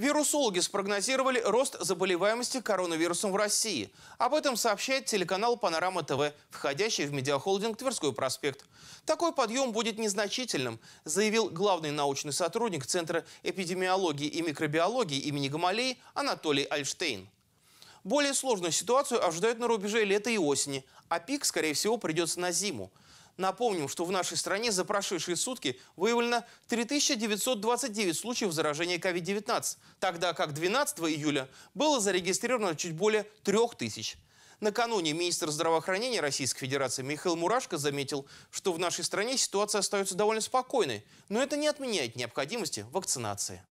Вирусологи спрогнозировали рост заболеваемости коронавирусом в России. Об этом сообщает телеканал «Панорама ТВ», входящий в медиахолдинг «Тверской проспект». Такой подъем будет незначительным, заявил главный научный сотрудник Центра эпидемиологии и микробиологии имени Гамалей Анатолий Альштейн. Более сложную ситуацию ожидают на рубеже лета и осени, а пик, скорее всего, придется на зиму. Напомним, что в нашей стране за прошедшие сутки выявлено 3929 случаев заражения COVID-19, тогда как 12 июля было зарегистрировано чуть более 3000. Накануне министр здравоохранения Российской Федерации Михаил Мурашко заметил, что в нашей стране ситуация остается довольно спокойной, но это не отменяет необходимости вакцинации.